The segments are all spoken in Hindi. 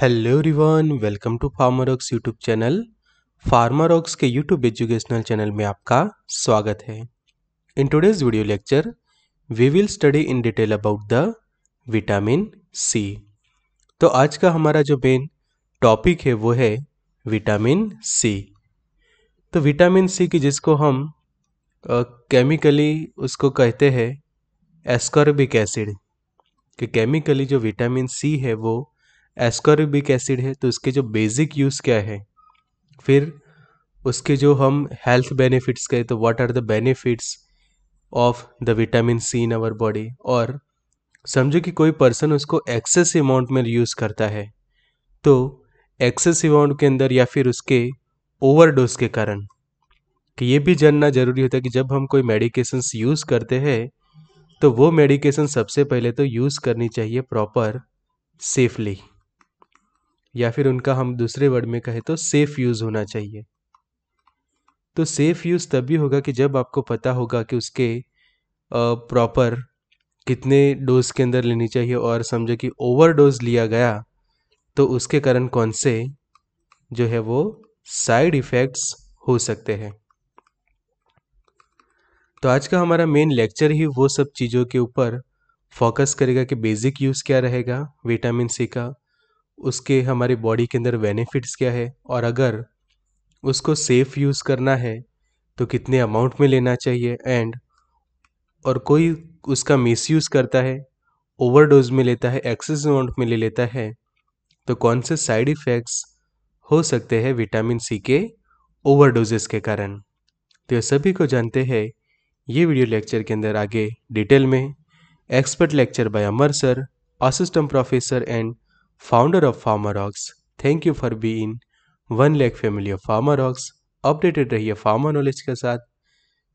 Hello everyone welcome to Farmer Ox YouTube channel Farmer Ox के यूट्यूब एजुकेशनल चैनल में आपका स्वागत है in today's video lecture we will study in detail about the vitamin C तो आज का हमारा जो मेन टॉपिक है वो है विटामिन सी तो विटामिन सी की जिसको हम केमिकली उसको कहते हैं एस्कॉर्बिक एसिड कि केमिकली जो विटामिन सी है वो एस्कॉर्बिक एसिड है तो इसके जो बेसिक यूज़ क्या है फिर उसके जो हम हेल्थ बेनिफिट्स कहें तो what are the benefits of the vitamin C in our body और समझो कि कोई पर्सन उसको एक्सेस अमाउंट में यूज़ करता है तो एक्सेस अमाउंट के अंदर या फिर उसके ओवरडोज के कारण कि ये भी जानना ज़रूरी होता है कि जब हम कोई मेडिकेशंस यूज़ करते हैं तो वो मेडिकेशन सबसे पहले तो यूज़ करनी चाहिए प्रॉपर सेफली या फिर उनका हम दूसरे वर्ड में कहें तो सेफ़ यूज़ होना चाहिए तो सेफ़ यूज़ तभी होगा कि जब आपको पता होगा कि उसके प्रॉपर कितने डोज के अंदर लेनी चाहिए और समझो कि ओवर डोज लिया गया तो उसके कारण कौन से जो है वो साइड इफ़ेक्ट्स हो सकते हैं तो आज का हमारा मेन लेक्चर ही वो सब चीज़ों के ऊपर फोकस करेगा कि बेसिक यूज़ क्या रहेगा विटामिन सी का उसके हमारे बॉडी के अंदर बेनिफिट्स क्या है और अगर उसको सेफ यूज़ करना है तो कितने अमाउंट में लेना चाहिए एंड और कोई उसका यूज़ करता है ओवरडोज में लेता है एक्सेस अमाउंट में ले लेता है तो कौन से साइड इफ़ेक्ट्स हो सकते हैं विटामिन सी के ओवर के कारण तो ये सभी को जानते हैं ये वीडियो लेक्चर के अंदर आगे डिटेल में expert lecture by Amar sir assistant professor and founder of FarmerOx. Thank you for being one lakh family of Ox updated रहिए फार्मा नॉलेज के साथ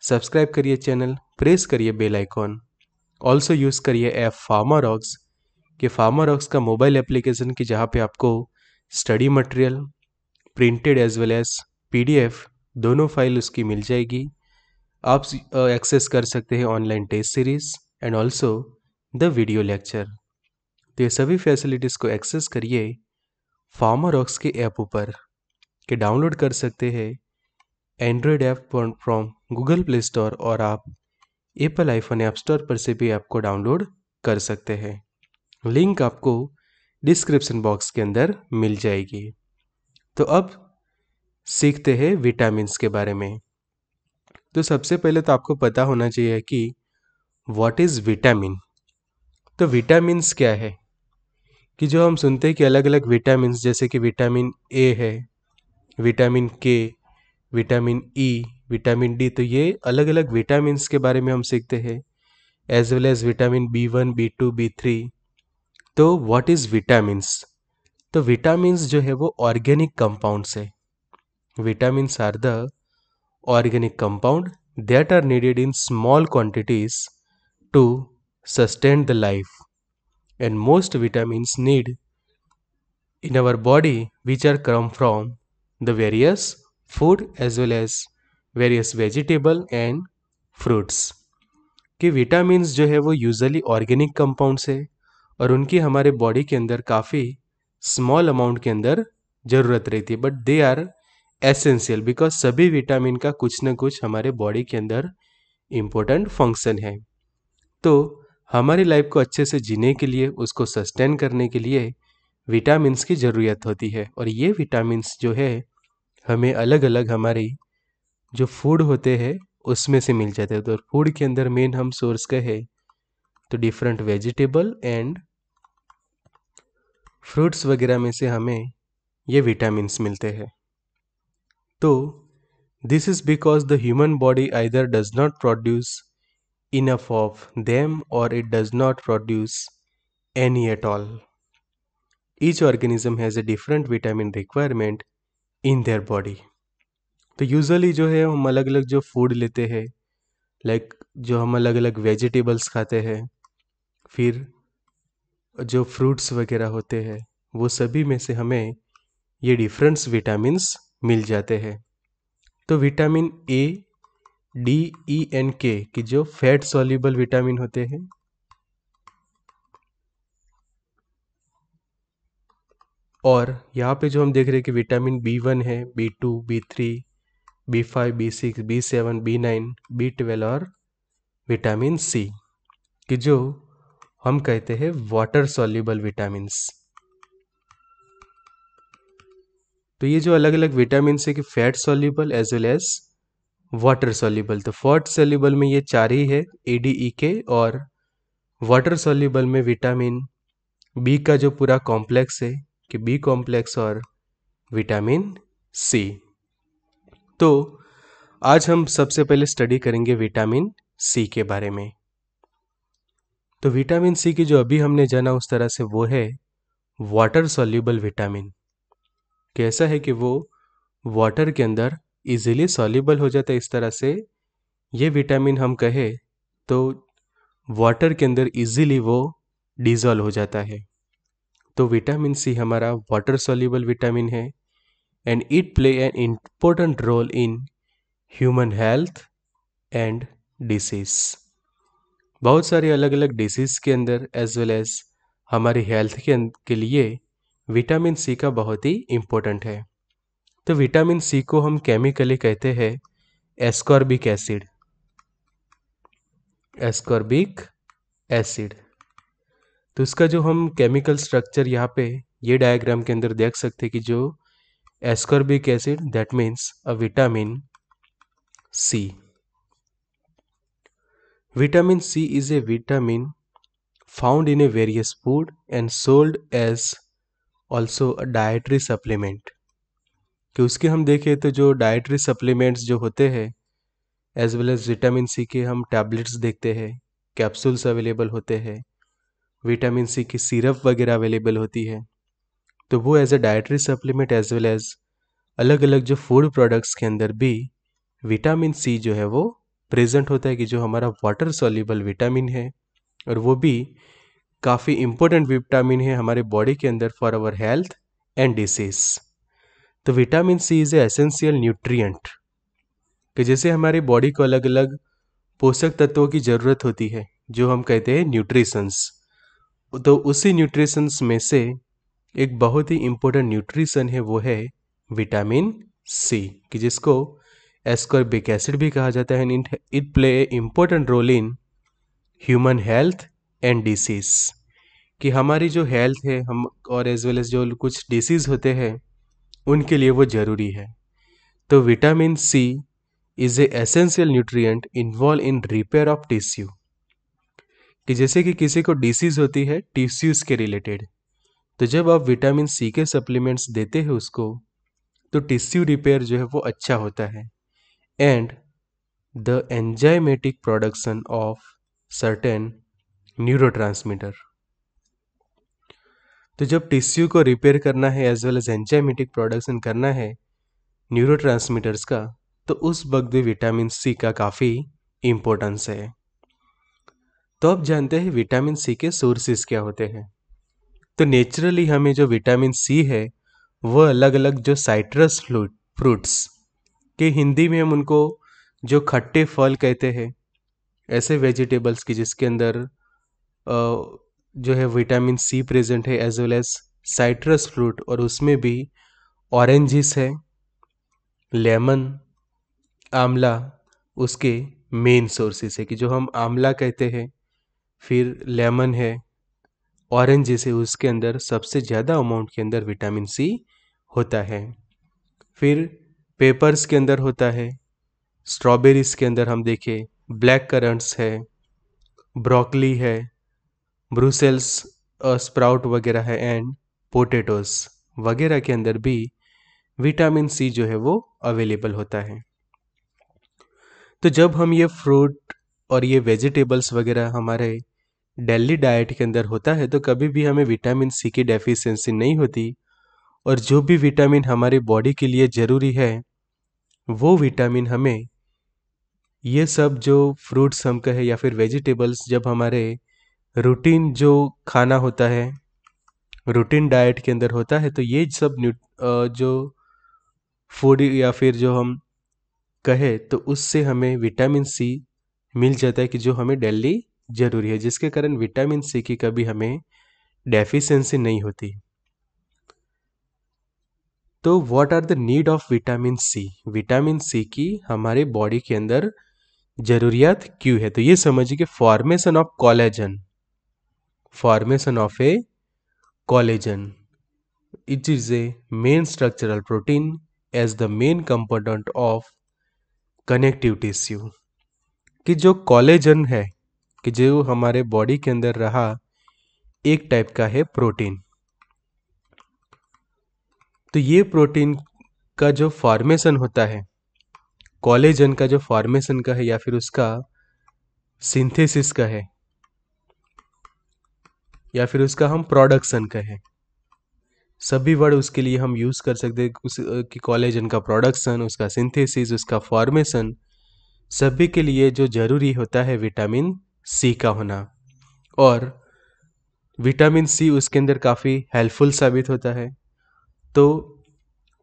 सब्सक्राइब करिए चैनल प्रेस करिए बेल आइकॉन ऑल्सो यूज़ करिए ऐप फार्मारॉक्स कि फार्मारॉक्स का मोबाइल एप्लीकेशन की जहाँ पे आपको study material printed as well as P दोनों फाइल उसकी मिल जाएगी आप एक्सेस कर सकते हैं online test series and also the video lecture तो ये सभी फैसिलिटीज़ को एक्सेस करिए फार्मा रॉक्स के ऐप ऊपर के डाउनलोड कर सकते हैं Android app from Google Play Store और आप एप्पल आईफोन ऐप स्टोर पर से भी ऐप को डाउनलोड कर सकते हैं लिंक आपको डिस्क्रिप्शन बॉक्स के अंदर मिल जाएगी तो अब सीखते हैं विटामिन के बारे में तो सबसे पहले तो आपको पता होना चाहिए कि वॉट इज़ विटामिन तो विटामिन क्या है कि जो हम सुनते हैं कि अलग अलग विटामिन जैसे कि विटामिन ए है विटामिन के विटामिन ई विटामिन डी तो ये अलग अलग विटामिन के बारे में हम सीखते हैं as well as vitamin B one B two B three तो वॉट इज़ विटामिन्स तो विटामिन्स जो है वो ऑर्गेनिक कंपाउंड्स है vitamins are the organic compound that are needed in small quantities to sustain the life and most vitamins need in our body which are come from the various food as well as various vegetable and fruits कि विटामिन जो है वो यूजली ऑर्गेनिक कंपाउंड्स है और उनकी हमारे बॉडी के अंदर काफ़ी स्मॉल अमाउंट के अंदर ज़रूरत रहती है but they are essential because सभी विटामिन का कुछ ना कुछ हमारे बॉडी के अंदर इम्पोर्टेंट फंक्शन है तो हमारी लाइफ को अच्छे से जीने के लिए उसको सस्टेन करने के लिए विटामिन्स की ज़रूरत होती है और ये विटामिन्स जो है हमें अलग अलग हमारी जो फूड होते हैं उसमें से मिल जाते हैं तो फूड के अंदर मेन हम सोर्स का है तो डिफरेंट वेजिटेबल एंड फ्रूट्स वगैरह में से हमें ये विटामिन्स मिलते हैं तो this is because the human body either does not produce enough of them or it does not produce any at all. Each organism has a different vitamin requirement in their body. तो यूजुअली जो है हम अलग अलग जो फूड लेते हैं लाइक like जो हम अलग अलग वेजिटेबल्स खाते हैं फिर जो फ्रूट्स वगैरह होते हैं वो सभी में से हमें ये डिफरेंस विटामिन मिल जाते हैं तो vitamin A D E and K कि जो फैट सॉल्यूबल विटामिन होते हैं और यहाँ पे जो हम देख रहे हैं कि विटामिन बी वन है B two B three B five B six B seven B nine B twelve और विटामिन सी कि जो हम कहते हैं वाटर सॉल्यूबल विटामिन्स तो ये जो अलग अलग विटामिन है कि fat soluble as well as water soluble तो फॉट सोल्यूबल में ये चार ही है ए डी ई के और वाटर सोल्यूबल में विटामिन बी का जो पूरा कॉम्प्लेक्स है कि बी कॉम्प्लेक्स और विटामिन सी तो आज हम सबसे पहले स्टडी करेंगे विटामिन सी के बारे में तो विटामिन सी की जो अभी हमने जाना उस तरह से वो है वाटर सॉल्यूबल विटामिन कैसा है कि वो वाटर के अंदर इजीली सॉल्यूबल हो जाता है इस तरह से ये विटामिन हम कहें तो वाटर के अंदर इजीली वो डिज़ोल्व हो जाता है तो विटामिन सी हमारा वाटर सॉल्यूबल विटामिन है and it play an important role in human health and disease बहुत सारे अलग अलग डिसीज के अंदर एज वेल एज हमारी हेल्थ के लिए विटामिन सी का बहुत ही इम्पोर्टेंट है तो विटामिन सी को हम केमिकली कहते हैं एस्कॉर्बिक एसिड एस्कॉर्बिक एसिड तो इसका जो हम केमिकल स्ट्रक्चर यहाँ पे ये डायग्राम के अंदर देख सकते हैं कि जो ascorbic acid that means a vitamin C vitamin C is a vitamin found in a various food and sold as also a dietary supplement कि उसके हम देखें तो जो डाइटरी सप्लीमेंट्स जो होते हैं as well as vitamin C के हम टैबलेट्स देखते हैं कैप्सूल्स अवेलेबल होते हैं विटामिन सी की सिरप वगैरह अवेलेबल होती है तो वो as a dietary supplement as well as अलग अलग जो फूड प्रोडक्ट्स के अंदर भी विटामिन सी जो है वो प्रेजेंट होता है कि जो हमारा वाटर सॉल्यूबल विटामिन है और वो भी काफ़ी इम्पोर्टेंट विटामिन है हमारे बॉडी के अंदर for our health and disease तो vitamin C is a essential nutrient कि जैसे हमारे बॉडी को अलग अलग पोषक तत्वों की ज़रूरत होती है जो हम कहते हैं न्यूट्रिशंस तो उसी न्यूट्रिशंस में से एक बहुत ही इम्पोर्टेंट न्यूट्रिशन है वो है विटामिन सी कि जिसको एस्कॉर्बिक एसिड भी कहा जाता है and it play a important role in human health and disease कि हमारी जो हेल्थ है हम और एज वेल एज जो कुछ डिसीज़ होते हैं उनके लिए वो ज़रूरी है तो vitamin C is a essential nutrient involve in repair of tissue कि जैसे कि किसी को डिसीज होती है टिश्यूज़ के रिलेटेड तो जब आप विटामिन सी के सप्लीमेंट्स देते हैं उसको तो टिश्यू रिपेयर जो है वो अच्छा होता है and the enzymatic production of certain neurotransmitter तो जब टिश्यू को रिपेयर करना है as well as enzymatic production करना है न्यूरो का तो उस वक्त भी विटामिन सी का काफ़ी इम्पोर्टेंस है तो आप जानते हैं विटामिन सी के सोर्सेज क्या होते हैं तो नेचुरली हमें जो विटामिन सी है वह अलग अलग जो साइट्रस फ्रूट फ्रूट्स के हिंदी में हम उनको जो खट्टे फल कहते हैं ऐसे वेजिटेबल्स की जिसके अंदर जो है विटामिन सी प्रेजेंट है as well as citrus fruit और उसमें भी ऑरेंजिस है लेमन आमला उसके मेन सोर्सेस है कि जो हम आमला कहते हैं फिर लेमन है ऑरेंज जैसे उसके अंदर सबसे ज़्यादा अमाउंट के अंदर विटामिन सी होता है फिर पेपर्स के अंदर होता है स्ट्रॉबेरीज के अंदर हम देखें ब्लैक करंट्स है ब्रोकली है ब्रूसेल्स स्प्राउट वगैरह है एंड पोटेटोस वगैरह के अंदर भी विटामिन सी जो है वो अवेलेबल होता है तो जब हम ये फ्रूट और ये वेजिटेबल्स वगैरह हमारे डेली डाइट के अंदर होता है तो कभी भी हमें विटामिन सी की डेफिशिएंसी नहीं होती और जो भी विटामिन हमारे बॉडी के लिए ज़रूरी है वो विटामिन हमें ये सब जो फ्रूट्स हम कहे या फिर वेजिटेबल्स जब हमारे रूटीन जो खाना होता है रूटीन डाइट के अंदर होता है तो ये सब जो फूड या फिर जो हम कहे तो उससे हमें विटामिन सी मिल जाता है कि जो हमें डेली ज़रूरी है जिसके कारण विटामिन सी की कभी हमें डेफिशिएंसी नहीं होती तो what are the need of vitamin C vitamin C की हमारे बॉडी के अंदर ज़रूरियात क्यों है तो ये समझिए कि formation of collagen formation of a collagen it is a main structural protein as the main component of connective tissue कि जो कॉलेजन है कि जो हमारे बॉडी के अंदर रहा एक टाइप का है प्रोटीन तो ये प्रोटीन का जो फॉर्मेशन होता है कॉलेजन का जो फॉर्मेशन का है या फिर उसका सिंथेसिस का है या फिर उसका हम प्रोडक्शन कहें सभी वर्ड उसके लिए हम यूज़ कर सकते हैं उस कि कॉलेजन का प्रोडक्शन उसका सिंथेसिस उसका फॉर्मेशन सभी के लिए जो ज़रूरी होता है विटामिन सी का होना और विटामिन सी उसके अंदर काफ़ी हेल्पफुल साबित होता है तो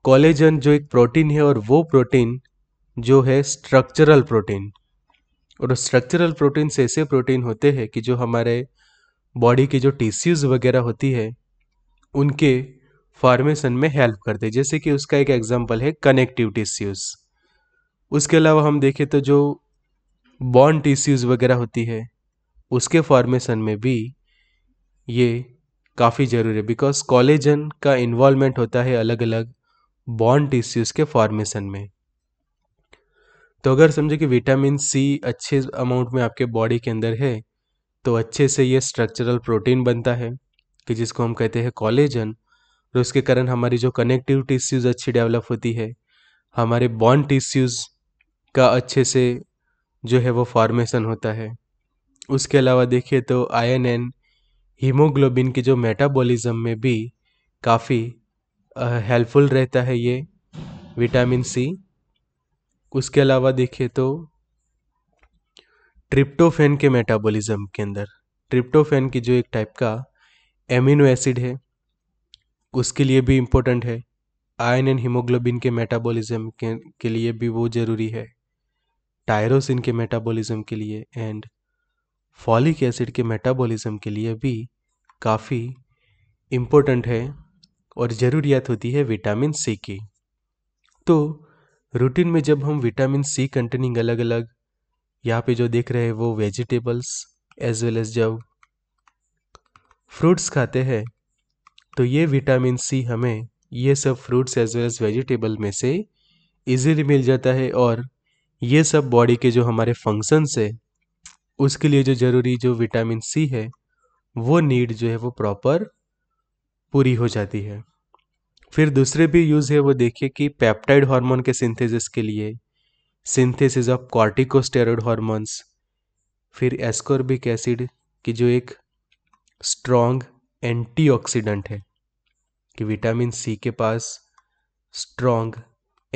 कॉलेजन जो एक प्रोटीन है और वो प्रोटीन जो है स्ट्रक्चरल प्रोटीन और स्ट्रक्चरल प्रोटीन से ऐसे प्रोटीन होते हैं कि जो हमारे बॉडी की जो टिश्यूज़ वगैरह होती है उनके फॉर्मेशन में हेल्प करते हैं जैसे कि उसका एक एग्जाम्पल है कनेक्टिव टिश्यूज़ उसके अलावा हम देखें तो जो बॉन्ड टिश्यूज़ वगैरह होती है उसके फॉर्मेशन में भी ये काफ़ी ज़रूरी है बिकॉज कॉलेजन का इन्वॉल्वमेंट होता है अलग अलग बॉन्ड टिश्यूज़ के फॉर्मेशन में तो अगर समझे कि विटामिन सी अच्छे अमाउंट में आपके बॉडी के अंदर है तो अच्छे से ये स्ट्रक्चरल प्रोटीन बनता है कि जिसको हम कहते हैं कॉलेजन और उसके कारण हमारी जो कनेक्टिव टिश्यूज़ अच्छी डेवलप होती है हमारे बॉन्ड टिश्यूज़ का अच्छे से जो है वो फॉर्मेशन होता है उसके अलावा देखिए तो आयन एंड हीमोग्लोबिन की जो मेटाबॉलिज्म में भी काफ़ी हेल्पफुल रहता है ये विटामिन सी उसके अलावा देखिए तो ट्रिप्टोफेन के मेटाबॉलिज्म के अंदर ट्रिप्टोफेन की जो एक टाइप का एमिनो एसिड है उसके लिए भी इम्पोर्टेंट है आयन एंड हीमोग्लोबिन के मेटाबॉलिज्म के, के लिए भी वो ज़रूरी है टायरोसिन के मेटाबॉलिज्म के लिए एंड फॉलिक एसिड के मेटाबॉलिज्म के लिए भी काफ़ी इम्पोर्टेंट है और ज़रूरियात होती है विटामिन सी की तो रूटीन में जब हम विटामिन सी कंटेनिंग अलग अलग यहाँ पे जो देख रहे हैं वो वेजिटेबल्स एज वेल एज जब फ्रूट्स खाते हैं तो ये विटामिन सी हमें ये सब fruits as well as vegetable में से इजीली मिल जाता है और ये सब बॉडी के जो हमारे फंक्शंस है उसके लिए जो ज़रूरी जो विटामिन सी है वो नीड जो है वो प्रॉपर पूरी हो जाती है फिर दूसरे भी यूज़ है वो देखिए कि पेप्टाइड हार्मोन के सिंथेसिस के लिए सिंथेसिस ऑफ कॉर्टिकोस्टेरॉइड हॉर्मोन्स फिर एस्कोरबिक एसिड की जो एक स्ट्रॉन्ग एंटीऑक्सीडेंट है कि विटामिन सी के पास स्ट्रॉन्ग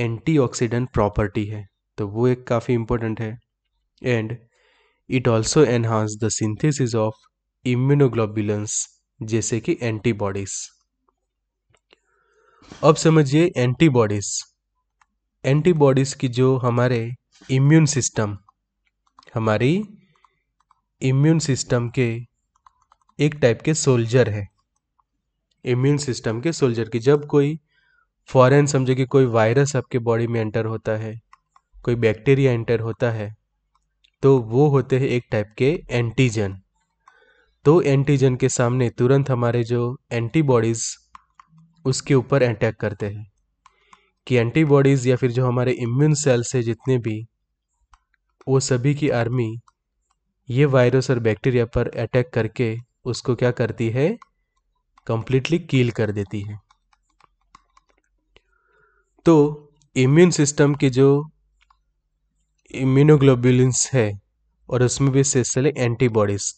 एंटीऑक्सीडेंट प्रॉपर्टी है तो वो एक काफ़ी इम्पोर्टेंट है and it also enhance the synthesis of immunoglobulins जैसे कि एंटीबॉडीज अब समझिए एंटीबॉडीज़ एंटीबॉडीज़ की जो हमारे इम्यून सिस्टम हमारी इम्यून सिस्टम के एक टाइप के सोल्जर है इम्यून सिस्टम के सोल्जर की जब कोई फॉरेन समझे कि कोई वायरस आपके बॉडी में एंटर होता है कोई बैक्टीरिया एंटर होता है तो वो होते हैं एक टाइप के एंटीजन तो एंटीजन के सामने तुरंत हमारे जो एंटीबॉडीज़ उसके ऊपर अटैक करते हैं कि एंटीबॉडीज़ या फिर जो हमारे इम्यून सेल्स है जितने भी वो सभी की आर्मी ये वायरस और बैक्टीरिया पर अटैक करके उसको क्या करती है कंप्लीटली कील कर देती है तो इम्यून सिस्टम की जो इम्यूनोग्लोबुलस है और उसमें भी सिलसिले एंटीबॉडीज़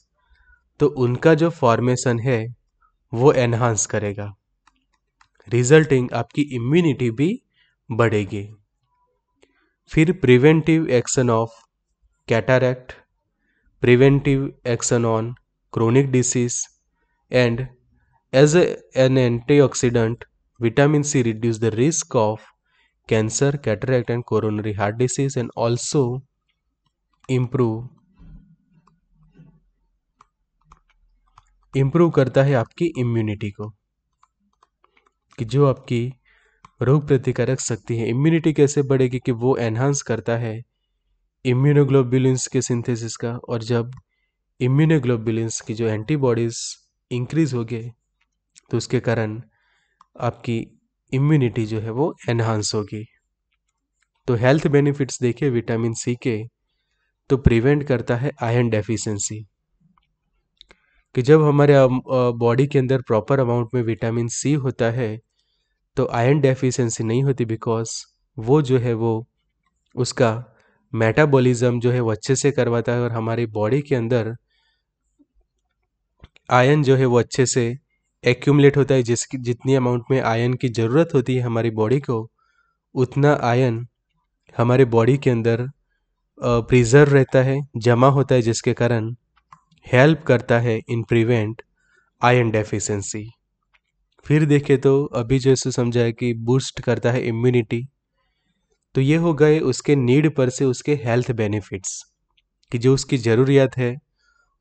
तो उनका जो फॉर्मेशन है वो एनहांस करेगा रिजल्टिंग आपकी इम्यूनिटी भी बढ़ेगी फिर preventive action of cataract preventive action on chronic disease and as an antioxidant vitamin C reduce the risk of cancer cataract and coronary heart disease and also improve improve करता है आपकी इम्यूनिटी को कि जो आपकी रोग प्रतिकारक शक्ति है इम्यूनिटी कैसे बढ़ेगी कि वो एनहांस करता है इम्यूनोग्लोबुलिन्स के सिंथेसिस का और जब इम्यूनोग्लोबुलेंस की जो एंटीबॉडीज़ इंक्रीज हो गए तो उसके कारण आपकी इम्यूनिटी जो है वो एनहांस होगी तो हेल्थ बेनिफिट्स देखिए विटामिन सी के तो प्रिवेंट करता है आयरन डेफिशिएंसी कि जब हमारे बॉडी के अंदर प्रॉपर अमाउंट में विटामिन सी होता है तो आयरन डेफिशिएंसी नहीं होती बिकॉज वो जो है वो उसका मेटाबॉलिज्म जो है वो अच्छे से करवाता है और हमारी बॉडी के अंदर आयन जो है वो अच्छे से एक्यूमलेट होता है जिसकी जितनी अमाउंट में आयन की ज़रूरत होती है हमारी बॉडी को उतना आयन हमारे बॉडी के अंदर प्रिजर्व रहता है जमा होता है जिसके कारण हेल्प करता है इन प्रिवेंट आयन डेफिशिएंसी फिर देखें तो अभी जैसे समझा है कि बूस्ट करता है इम्यूनिटी तो ये हो गए उसके नीड पर से उसके हेल्थ बेनिफिट्स कि जो उसकी ज़रूरियात है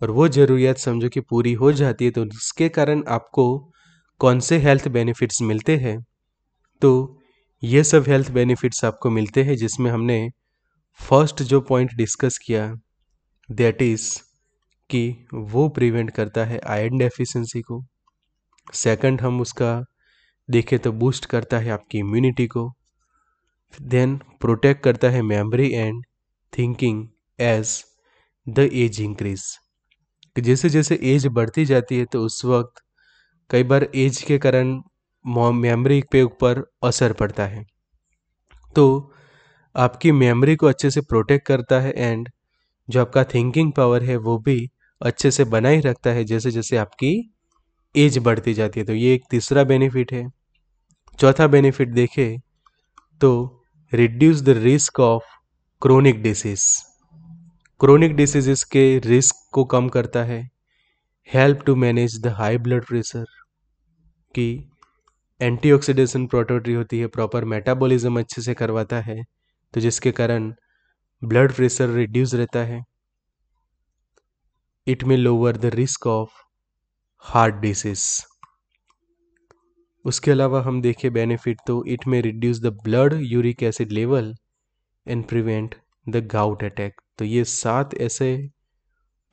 और वो ज़रूरियात समझो कि पूरी हो जाती है तो उसके कारण आपको कौन से हेल्थ बेनिफिट्स मिलते हैं तो ये सब हेल्थ बेनिफिट्स आपको मिलते हैं जिसमें हमने फर्स्ट जो पॉइंट डिस्कस किया दैट इज़ कि वो प्रिवेंट करता है आयरन डेफिशिएंसी को सेकंड हम उसका देखें तो बूस्ट करता है आपकी इम्यूनिटी को देन प्रोटेक्ट करता है memory and thinking as the age increase जैसे जैसे एज बढ़ती जाती है तो उस वक्त कई बार एज के कारण मेमोरी पे ऊपर असर पड़ता है तो आपकी मेमोरी को अच्छे से प्रोटेक्ट करता है एंड जो आपका थिंकिंग पावर है वो भी अच्छे से बनाए रखता है जैसे जैसे आपकी एज बढ़ती जाती है तो ये एक तीसरा बेनिफिट है चौथा बेनिफिट देखें तो reduce the risk of chronic disease chronic diseases के रिस्क को कम करता है help to manage the high blood pressure की एंटीऑक्सीडेशन प्रोटोट्री होती है प्रॉपर मेटाबॉलिज्म अच्छे से करवाता है तो जिसके कारण ब्लड प्रेशर रिड्यूस रहता है it may lower the risk of heart disease उसके अलावा हम देखें बेनिफिट तो it may reduce the blood uric acid level and prevent the gout attack तो ये सात ऐसे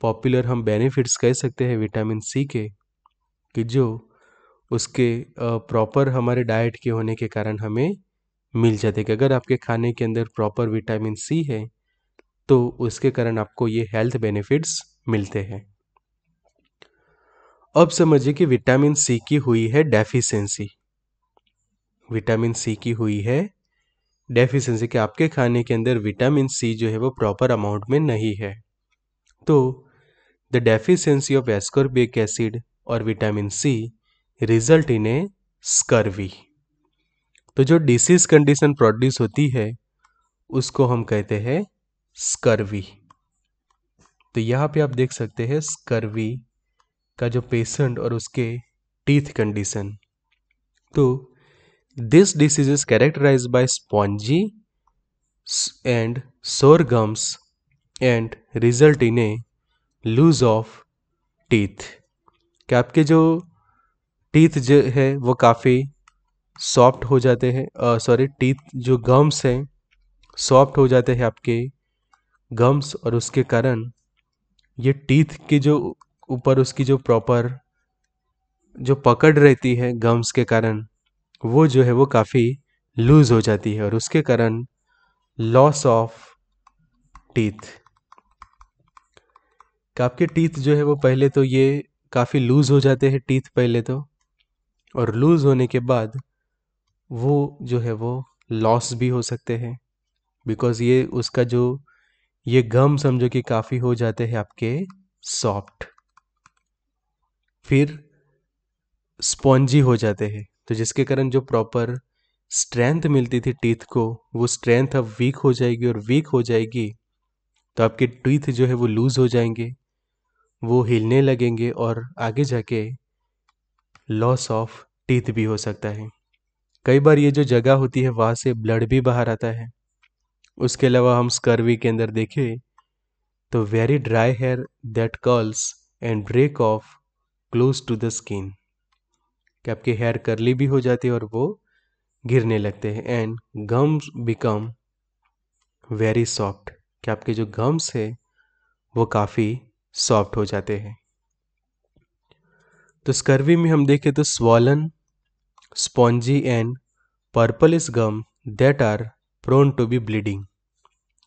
पॉपुलर हम बेनिफिट्स कह सकते हैं विटामिन सी के कि जो उसके प्रॉपर हमारे डाइट के होने के कारण हमें मिल जाते हैं अगर आपके खाने के अंदर प्रॉपर विटामिन सी है तो उसके कारण आपको ये हेल्थ बेनिफिट्स मिलते हैं अब समझिए कि विटामिन सी की हुई है डेफिशिएंसी विटामिन सी की हुई है डेफिशिएंसी के आपके खाने के अंदर विटामिन सी जो है वो प्रॉपर अमाउंट में नहीं है तो the deficiency of ascorbic acid और vitamin C result in a scurvy तो जो डिसीज कंडीशन प्रोड्यूस होती है उसको हम कहते हैं स्कर्वी तो यहां पे आप देख सकते हैं स्कर्वी का जो पेशेंट और उसके टीथ कंडीशन तो this disease is characterize by spongy and sore gums and result in a loose of teeth कि आपके जो टीथ जो है वो काफ़ी सॉफ्ट हो जाते हैं सॉरी टीथ जो गम्स हैं सॉफ्ट हो जाते हैं आपके गम्स और उसके कारण ये टीथ के जो ऊपर उसकी जो प्रॉपर जो पकड़ रहती है गम्स के कारण वो जो है वो काफ़ी लूज़ हो जाती है और उसके कारण लॉस ऑफ टीथ आपके टीथ जो है वो पहले तो ये काफ़ी लूज़ हो जाते हैं टीथ पहले तो और लूज़ होने के बाद वो जो है वो लॉस भी हो सकते हैं बिकॉज़ ये उसका जो ये गम समझो कि काफ़ी हो जाते हैं आपके सॉफ्ट फिर स्पॉन्जी हो जाते हैं तो जिसके कारण जो प्रॉपर स्ट्रेंथ मिलती थी टीथ को वो स्ट्रेंथ अब वीक हो जाएगी और वीक हो जाएगी तो आपके टीथ जो है वो लूज़ हो जाएंगे वो हिलने लगेंगे और आगे जाके लॉस ऑफ टीथ भी हो सकता है कई बार ये जो जगह होती है वहाँ से ब्लड भी बाहर आता है उसके अलावा हम स्कर्वी के अंदर देखें तो very dry hair that curls and break off close to the skin कि आपके हेयर करली भी हो जाते हैं और वो गिरने लगते हैं and gums become very soft कि आपके जो गम्स है वो काफ़ी सॉफ्ट हो जाते हैं तो स्कर्वी में हम देखें तो swollen spongy and purplish gum that are prone to be bleeding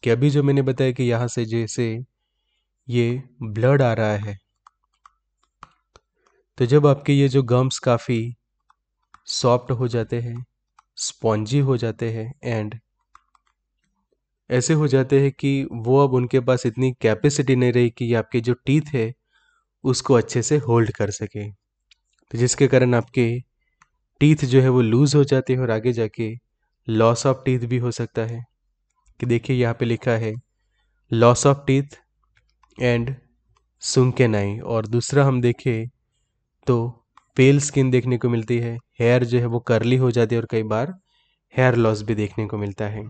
कि अभी जो मैंने बताया कि यहाँ से जैसे ये ब्लड आ रहा है तो जब आपके ये जो गम्स काफ़ी सॉफ्ट हो जाते हैं स्पॉन्जी हो जाते हैं एंड ऐसे हो जाते हैं कि वो अब उनके पास इतनी कैपेसिटी नहीं रही कि आपके जो टीथ है उसको अच्छे से होल्ड कर सके तो जिसके कारण आपके टीथ जो है वो लूज़ हो जाते हैं और आगे जाके लॉस ऑफ टीथ भी हो सकता है कि देखिए यहाँ पे लिखा है loss of teeth and sunken eye और दूसरा हम देखें तो पेल स्किन देखने को मिलती है हेयर जो है वो करली हो जाती है और कई बार हेयर लॉस भी देखने को मिलता है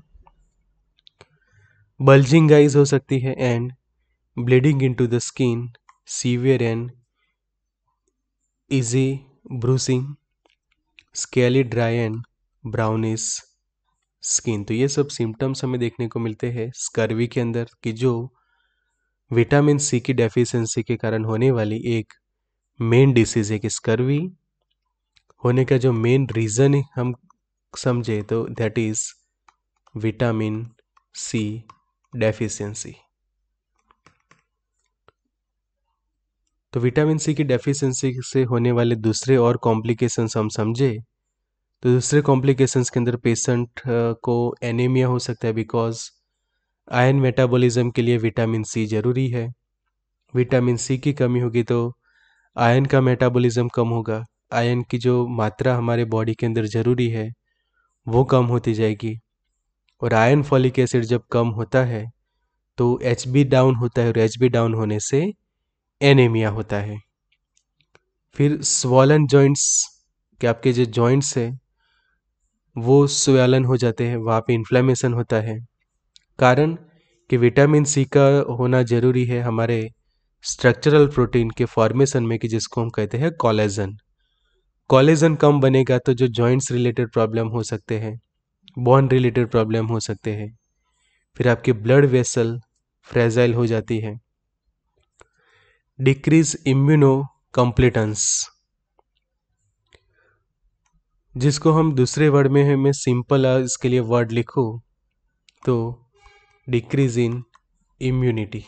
बल्जिंग आइज हो सकती है and bleeding into the skin severe and easy bruising scaly dry and brownish skin तो ये सब सिम्टम्स हमें देखने को मिलते हैं स्कर्वी के अंदर कि जो विटामिन सी की डेफिशिएंसी के कारण होने वाली एक मेन डिसीज़ है कि स्कर्वी होने का जो मेन रीज़न हम समझे तो that is vitamin C deficiency तो विटामिन सी की डेफिशिएंसी से होने वाले दूसरे और कॉम्प्लिकेशंस हम समझे तो दूसरे कॉम्प्लिकेशंस के अंदर पेशेंट को एनीमिया हो सकता है बिकॉज आयन मेटाबॉलिज्म के लिए विटामिन सी ज़रूरी है विटामिन सी की कमी होगी तो आयन का मेटाबॉलिज्म कम होगा आयन की जो मात्रा हमारे बॉडी के अंदर ज़रूरी है वो कम होती जाएगी और आयन फॉलिक एसिड जब कम होता है तो एच बी डाउन होता है और एच बी डाउन होने से एनेमिया होता है फिर स्वॉलन जॉइंट्स के आपके जो जॉइंट्स है वो स्वेलन हो जाते हैं वहाँ पे इन्फ्लेमेशन होता है कारण कि विटामिन सी का होना ज़रूरी है हमारे स्ट्रक्चरल प्रोटीन के फॉर्मेशन में कि जिसको हम कहते हैं कॉलेजन कॉलेजन कम बनेगा तो जो जॉइंट्स रिलेटेड प्रॉब्लम हो सकते हैं बॉन रिलेटेड प्रॉब्लम हो सकते हैं फिर आपके ब्लड वेसल फ्रेजाइल हो जाती है डिक्रीज इम्यूनो कम्प्लीटेंस जिसको हम दूसरे वर्ड में है मैं सिंपल इसके लिए वर्ड लिखूँ तो डिक्रीज इन इम्यूनिटी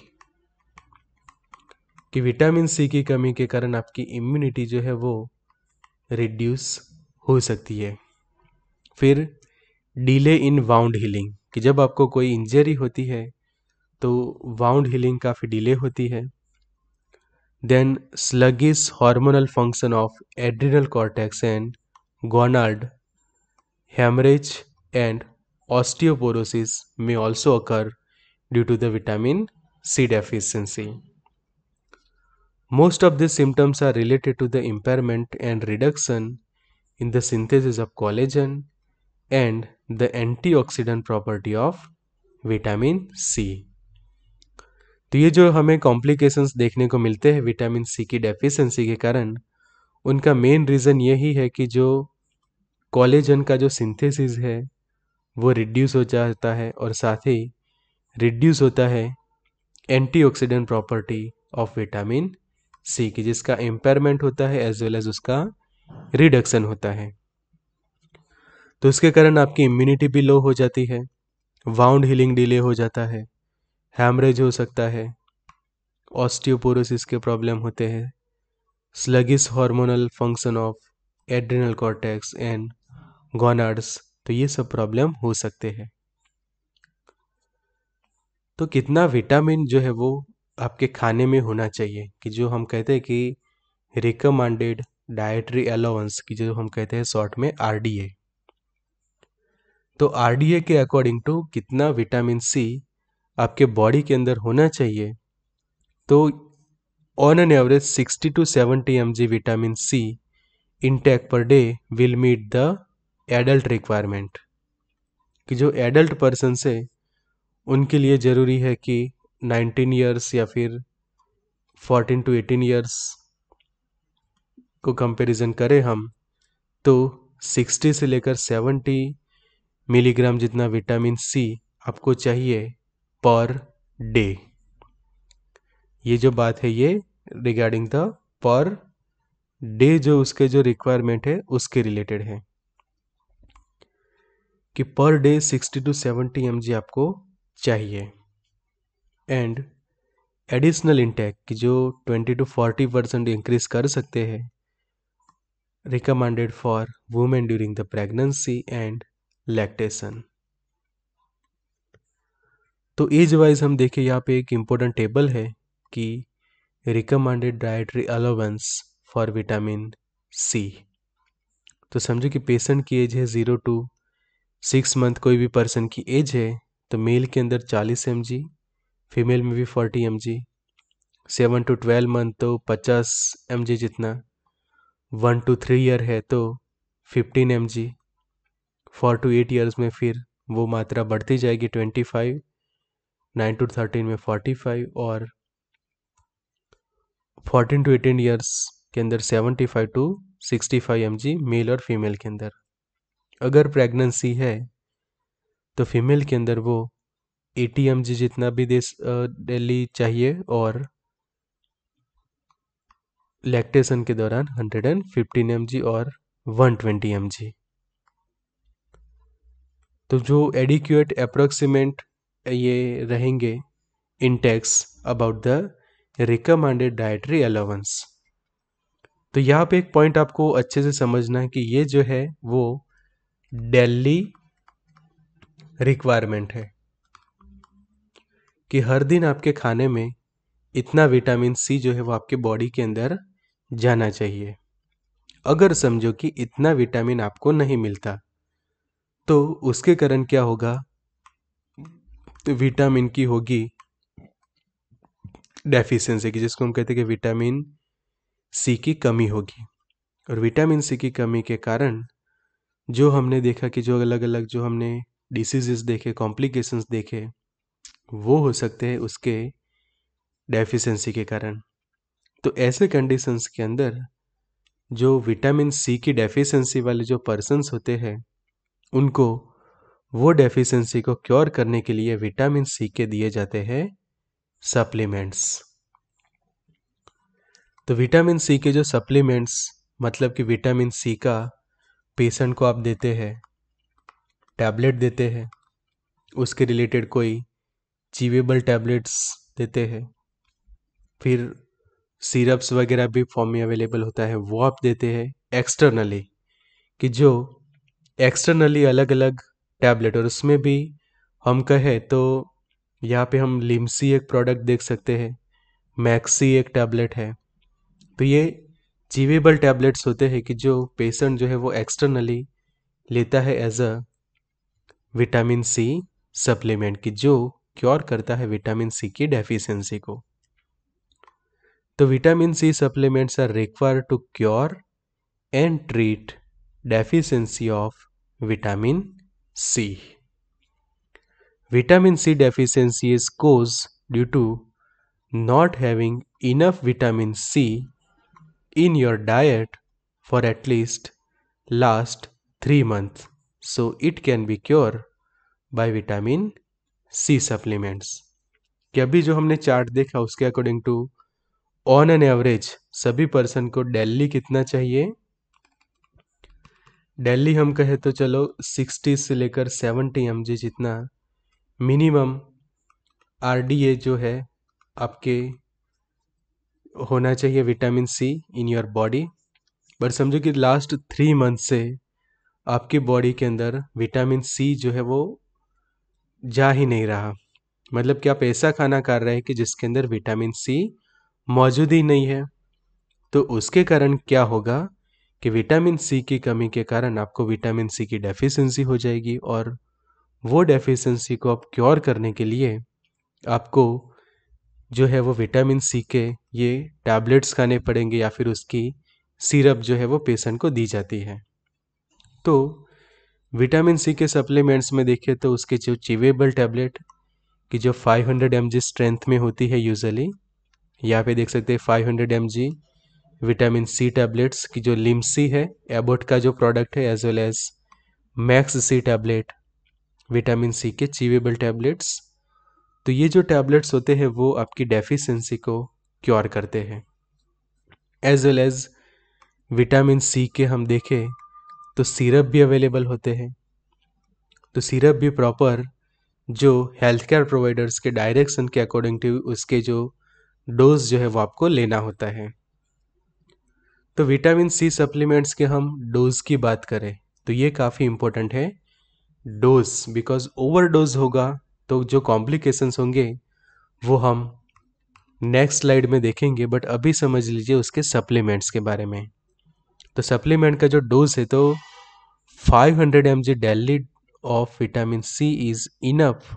कि विटामिन सी की कमी के कारण आपकी इम्यूनिटी जो है वो रिड्यूस हो सकती है फिर डिले इन वाउंड हीलिंग कि जब आपको कोई इंजरी होती है तो वाउंड हीलिंग काफ़ी डिले होती है then sluggish hormonal function of adrenal cortex and gonad haemorrhage and osteoporosis may also occur due to the vitamin C deficiency Most of these symptoms are related to the impairment and reduction in the synthesis of collagen and the antioxidant property of vitamin C तो ये जो हमें कॉम्प्लिकेशंस देखने को मिलते हैं विटामिन सी की डेफिशिएंसी के कारण उनका मेन रीज़न यही है कि जो कॉलेजन का जो सिंथेसिस है वो रिड्यूस हो जाता है और साथ ही रिड्यूस होता है antioxidant property of vitamin C की जिसका इम्पेयरमेंट होता है एज वेल एज उसका रिडक्शन होता है तो उसके कारण आपकी इम्यूनिटी भी लो हो जाती है वाउंड हीलिंग डिले हो जाता है हैमरेज हो सकता है ऑस्टियोपोरोसिस के प्रॉब्लम होते हैं sluggish hormonal function of adrenal cortex and gonads तो ये सब प्रॉब्लम हो सकते हैं तो कितना विटामिन जो है वो आपके खाने में होना चाहिए कि जो हम कहते हैं कि रिकमेंडेड डाइटरी अलाउंस की जो हम कहते हैं शॉर्ट में आर तो आर के अकॉर्डिंग टू कितना विटामिन सी आपके बॉडी के अंदर होना चाहिए तो on an average 60 to 70 M vitamin C intake per day will meet the adult requirement कि जो एडल्ट पर्सन से उनके लिए ज़रूरी है कि नाइनटीन ईयर्स या फिर फोर्टीन टू एटीन ईयर्स को कंपैरिजन करें हम तो सिक्सटी से लेकर सेवेंटी मिलीग्राम जितना विटामिन सी आपको चाहिए पर डे ये जो बात है ये रिगार्डिंग द पर डे जो उसके जो रिक्वायरमेंट है उसके रिलेटेड है कि per day sixty to seventy M आपको चाहिए एंड एडिशनल इंटेक की जो twenty to forty percent increase कर सकते हैं recommended for women during the pregnancy and lactation तो एज वाइज हम देखें यहाँ पे एक इम्पोर्टेंट टेबल है कि recommended dietary allowance for vitamin C तो समझो कि पेशेंट की एज है ज़ीरो टू सिक्स मंथ कोई भी पर्सन की एज है तो मेल के अंदर चालीस एम जी फीमेल में भी forty M G seven to twelve month तो पचास एम जी जितना वन टू थ्री ईयर है तो fifteen M G four to eight years में फिर वो मात्रा बढ़ती जाएगी twenty five nine to thirteen में फोर्टी फाइव और फोर्टीन टू एटीन ईयर्स के अंदर seventy five to sixty five M G male और फीमेल के अंदर अगर प्रेगनेंसी है तो फीमेल के अंदर वो ए टी एम जी जितना भी दे डेली चाहिए और लैक्टेशन के दौरान hundred and fifteen M G और वन ट्वेंटी एम जी तो जो एडिक्यूट अप्रोक्सीमेट ये रहेंगे intakes about the recommended dietary allowance तो यहाँ पे एक पॉइंट आपको अच्छे से समझना है कि ये जो है वो डेली रिक्वायरमेंट है कि हर दिन आपके खाने में इतना विटामिन सी जो है वो आपके बॉडी के अंदर जाना चाहिए अगर समझो कि इतना विटामिन आपको नहीं मिलता तो उसके कारण क्या होगा तो विटामिन की होगी डेफिशिएंसी की जिसको हम कहते हैं कि विटामिन सी की कमी होगी और विटामिन सी की कमी के कारण जो हमने देखा कि जो अलग अलग जो हमने डिसीजेस देखे कॉम्प्लिकेशंस देखे वो हो सकते हैं उसके डेफिशिएंसी के कारण तो ऐसे कंडीशंस के अंदर जो विटामिन सी की डेफिशिएंसी वाले जो पर्सनस होते हैं उनको वो डेफिशिएंसी को क्योर करने के लिए विटामिन सी के दिए जाते हैं सप्लीमेंट्स तो विटामिन सी के जो सप्लीमेंट्स मतलब कि विटामिन सी का पेशेंट को आप देते हैं टैबलेट देते हैं उसके रिलेटेड कोई चीवेबल टैबलेट्स देते हैं फिर सिरप्स वगैरह भी फॉर्म में अवेलेबल होता है वो आप देते हैं एक्सटर्नली कि जो एक्सटर्नली अलग अलग टैबलेट और उसमें भी हम कहें तो यहाँ पे हम लिम्सी एक प्रोडक्ट देख सकते हैं मैक्सी एक टैबलेट है तो ये जीवेबल टैबलेट्स होते हैं कि जो पेशेंट जो है वो एक्सटर्नली लेता है as a vitamin C supplement कि जो क्योर करता है विटामिन सी की डेफिशिएंसी को तो vitamin C supplements are required to cure and treat deficiency of vitamin C vitamin C deficiency is cause due to not having enough vitamin C in your diet for at least last three month so it can be cure by vitamin C supplements कि अभी जो हमने चार्ट देखा उसके according to on an average सभी पर्सन को डेली कितना चाहिए डेली हम कहें तो चलो 60 से लेकर 70 एम जितना मिनिमम आर जो है आपके होना चाहिए vitamin C in your body but समझो कि लास्ट थ्री मंथ से आपकी बॉडी के अंदर विटामिन सी जो है वो जा ही नहीं रहा मतलब कि आप ऐसा खाना खा रहे हैं कि जिसके अंदर विटामिन सी मौजूद ही नहीं है तो उसके कारण क्या होगा कि विटामिन सी की कमी के कारण आपको विटामिन सी की डेफिशिएंसी हो जाएगी और वो डेफिशिएंसी को आप क्योर करने के लिए आपको जो है वो विटामिन सी के ये टैबलेट्स खाने पड़ेंगे या फिर उसकी सिरप जो है वो पेशेंट को दी जाती है तो विटामिन सी के सप्लीमेंट्स में देखें तो उसके जो चिवेबल टैबलेट की जो 500 हंड्रेड स्ट्रेंथ में होती है यूजली यहाँ पे देख सकते हैं 500 हंड्रेड विटामिन सी टैबलेट्स की जो लिम्सी है एबोट का जो प्रोडक्ट है as well as Max C tablet vitamin C के चीवेबल टैबलेट्स तो ये जो टैबलेट्स होते हैं वो आपकी डेफिशेंसी को क्योर करते हैं as well as vitamin C के हम देखें तो सिरप भी अवेलेबल होते हैं तो सिरप भी प्रॉपर जो हेल्थ केयर प्रोवाइडर्स के डायरेक्शन के अकॉर्डिंग टू उसके जो डोज जो है वो आपको लेना होता है तो विटामिन सी सप्लीमेंट्स के हम डोज की बात करें तो ये काफ़ी इम्पोर्टेंट है डोज बिकॉज ओवर डोज होगा तो जो कॉम्प्लिकेशंस होंगे वो हम नेक्स्ट स्लाइड में देखेंगे बट अभी समझ लीजिए उसके सप्लीमेंट्स के बारे में तो सप्लीमेंट का जो डोज है तो 500 hundred M G daily of vitamin C is enough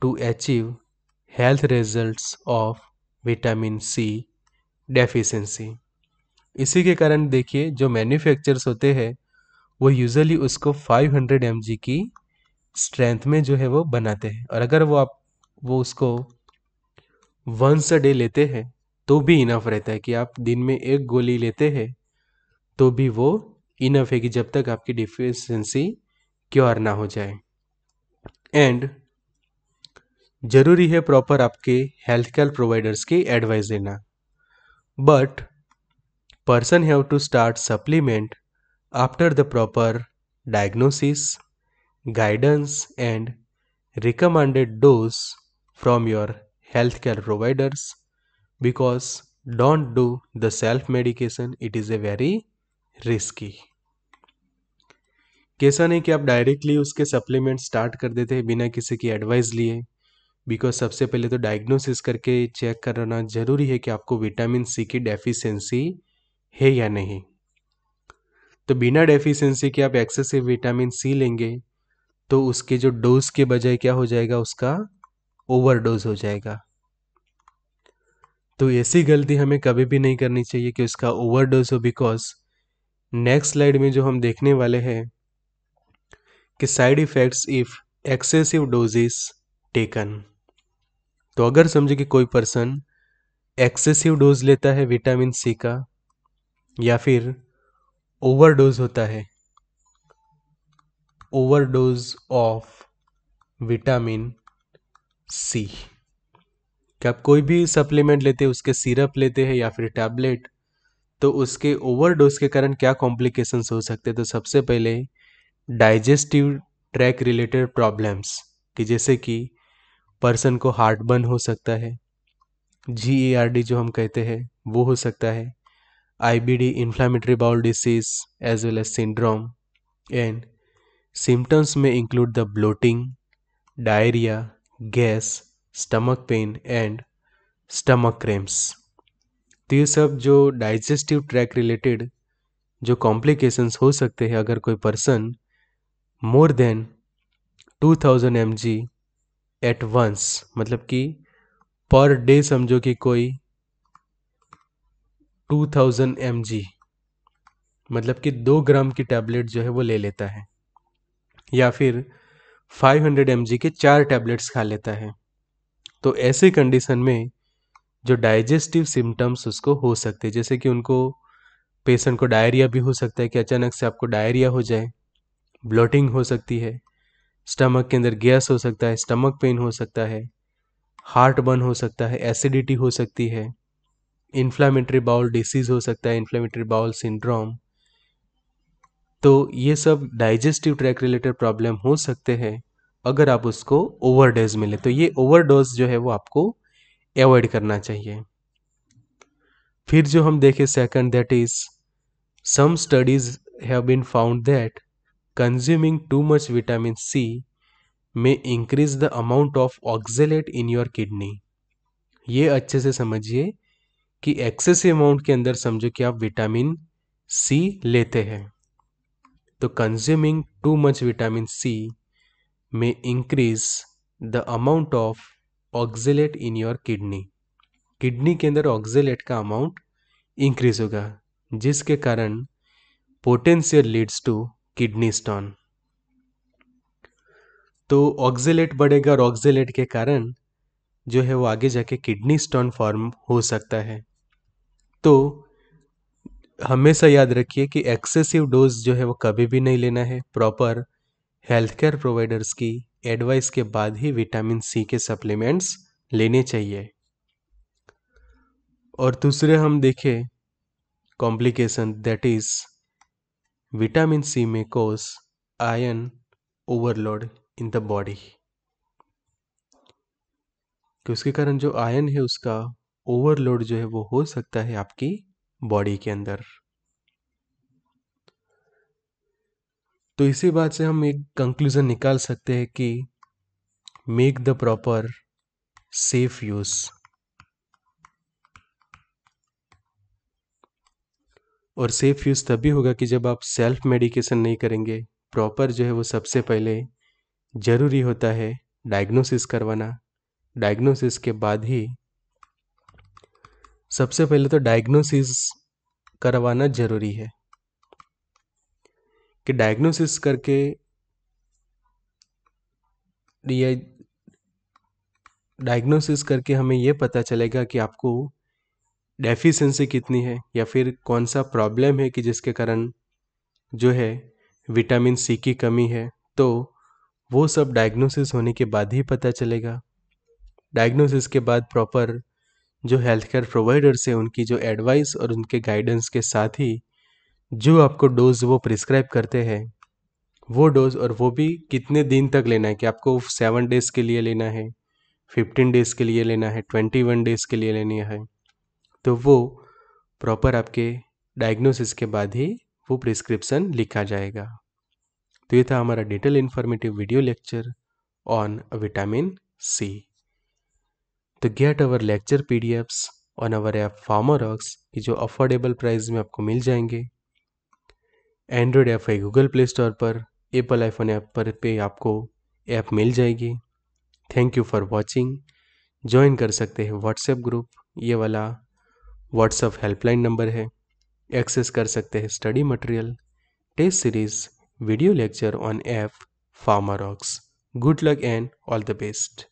to achieve health results of vitamin C deficiency इसी के कारण देखिए जो मैन्युफैक्चरर्स होते हैं वो यूजली उसको 500 हंड्रेड एम जी की स्ट्रेंथ में जो है वो बनाते हैं और अगर वो आप वो उसको वंस अ डे लेते हैं तो भी इनफ रहता है कि आप दिन में एक गोली लेते हैं तो भी वो इनफ है कि जब तक आपकी डिफिशेंसी क्योर ना हो जाए एंड जरूरी है प्रॉपर आपके हेल्थ केयर प्रोवाइडर्स की एडवाइस देना but person have to start supplement after the proper diagnosis guidance and recommended dose from your health care providers because don't do the self medication it is a very risky कैसा नहीं कि आप डायरेक्टली उसके सप्लीमेंट स्टार्ट कर देते हैं बिना किसी की एडवाइस लिए बिकॉज सबसे पहले तो डायग्नोसिस करके चेक करना ज़रूरी है कि आपको विटामिन सी की डेफिशिएंसी है या नहीं तो बिना डेफिशिएंसी के आप एक्सेसिव विटामिन सी लेंगे तो उसके जो डोज के बजाय क्या हो जाएगा उसका ओवरडोज हो जाएगा तो ऐसी गलती हमें कभी भी नहीं करनी चाहिए कि उसका ओवरडोज हो बिकॉज नेक्स्ट स्लाइड में जो हम देखने वाले हैं कि side effects if excessive doses taken तो अगर समझे कि कोई पर्सन एक्सेसिव डोज लेता है विटामिन सी का या फिर ओवरडोज होता है ओवरडोज ऑफ विटामिन सी कि आप कोई भी सप्लीमेंट लेते हैं उसके सिरप लेते हैं या फिर टैबलेट तो उसके ओवरडोज के कारण क्या कॉम्प्लिकेशंस हो सकते हैं तो सबसे पहले डाइजेस्टिव ट्रैक रिलेटेड प्रॉब्लम्स कि जैसे कि पर्सन को हार्ट बर्न हो सकता है जी ई आर डी जो हम कहते हैं वो हो सकता है I B D inflammatory bowel disease as well as syndrome and symptoms में include the bloating diarrhoea gas stomach pain and stomach cramps तो ये सब जो डाइजेस्टिव ट्रैक रिलेटेड जो कॉम्प्लिकेशंस हो सकते हैं अगर कोई person more than 2000 thousand M G at once मतलब कि पर डे समझो कि कोई 2000 थाउजेंड एम जी मतलब कि दो ग्राम की टैबलेट जो है वो ले लेता है या फिर 500 हंड्रेड के चार टैबलेट्स खा लेता है तो ऐसे कंडीशन में जो डाइजेस्टिव सिम्टम्स उसको हो सकते हैं जैसे कि उनको पेशेंट को डायरिया भी हो सकता है कि अचानक से आपको डायरिया हो जाए ब्लोटिंग हो सकती है स्टमक के अंदर गैस हो सकता है स्टमक पेन हो सकता है हार्ट बर्न हो सकता है एसिडिटी हो सकती है इन्फ्लामेटरी बाउल डिसीज हो सकता है इन्फ्लामेटरी बाउल सिंड्रोम तो ये सब डाइजेस्टिव ट्रैक रिलेटेड प्रॉब्लम हो सकते हैं अगर आप उसको ओवरडोज मिले तो ये ओवरडोज जो है वो आपको अवॉइड करना चाहिए फिर जो हम देखें second that is some studies have been found that consuming too much vitamin C may increase the amount of oxalate in your kidney ये अच्छे से समझिए कि एक्सेसिव अमाउंट के अंदर समझो कि आप विटामिन सी लेते हैं तो consuming too much vitamin C may increase the amount of oxalate in your kidney kidney के अंदर ऑक्जिलेट का अमाउंट इंक्रीज होगा जिसके कारण potential leads to kidney stone तो ऑक्जिलेट बढ़ेगा और ऑक्जिलेट के कारण जो है वो आगे जाके किडनी स्टोन फॉर्म हो सकता है तो हमेशा याद रखिए कि एक्सेसिव डोज जो है वो कभी भी नहीं लेना है प्रॉपर हेल्थ केयर प्रोवाइडर्स की एडवाइस के बाद ही विटामिन सी के सप्लीमेंट्स लेने चाहिए और दूसरे हम देखें complication that is vitamin C may cause iron overload in the body कि उसके कारण जो आयन है उसका ओवरलोड जो है वो हो सकता है आपकी बॉडी के अंदर तो इसी बात से हम एक कंक्लूज़न निकाल सकते हैं कि make the proper safe use और सेफ यूज़ तभी होगा कि जब आप सेल्फ मेडिकेशन नहीं करेंगे प्रॉपर जो है वो सबसे पहले ज़रूरी होता है डायग्नोसिस करवाना डायग्नोसिस के बाद ही सबसे पहले तो डायग्नोसिस करवाना ज़रूरी है कि डायग्नोसिस करके ये डायग्नोसिस करके हमें यह पता चलेगा कि आपको डेफिशिएंसी कितनी है या फिर कौन सा प्रॉब्लम है कि जिसके कारण जो है विटामिन सी की कमी है तो वो सब डायग्नोसिस होने के बाद ही पता चलेगा डायग्नोसिस के बाद प्रॉपर जो हेल्थ केयर प्रोवाइडर्स हैं उनकी जो एडवाइस और उनके गाइडेंस के साथ ही जो आपको डोज वो प्रिस्क्राइब करते हैं वो डोज और वो भी कितने दिन तक लेना है कि आपको सेवन डेज़ के लिए लेना है फिफ्टीन डेज़ के लिए लेना है ट्वेंटी वन डेज़ के लिए लेनी है तो वो प्रॉपर आपके डायग्नोसिस के बाद ही वो प्रिस्क्रिप्शन लिखा जाएगा तो ये था हमारा detail informative video lecture on vitamin C तो get our lecture apps on our app Pharmarox कि जो अफोर्डेबल प्राइस में आपको मिल जाएंगे एंड्रॉयड ऐप है गूगल प्ले स्टोर पर एप्पल आईफोन ऐप पर पे आपको ऐप मिल जाएगी thank you for watching join कर सकते हैं व्हाट्सएप ग्रुप ये वाला व्हाट्सएप हेल्पलाइन नंबर है एक्सेस कर सकते हैं study material test series video lecture on app Pharmarox good luck and all the best